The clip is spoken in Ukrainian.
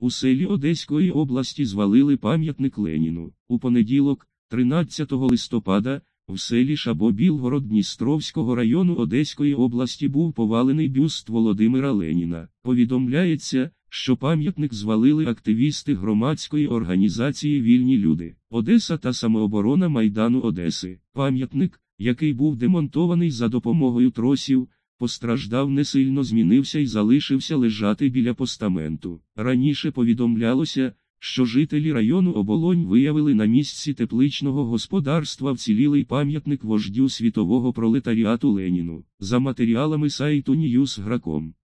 У селі Одеської області звалили пам'ятник Леніну. У понеділок, 13 листопада, в селі Шабо Білгород Дністровського району Одеської області був повалений бюст Володимира Леніна. Повідомляється, що пам'ятник звалили активісти громадської організації Вільні люди, Одеса та самооборона Майдану Одеси. Пам'ятник, який був демонтований за допомогою тросів. Постраждав не сильно змінився і залишився лежати біля постаменту. Раніше повідомлялося, що жителі району оболонь виявили на місці тепличного господарства вцілілий пам'ятник вождю світового пролетаріату Леніну за матеріалами сайту Ньюсграком.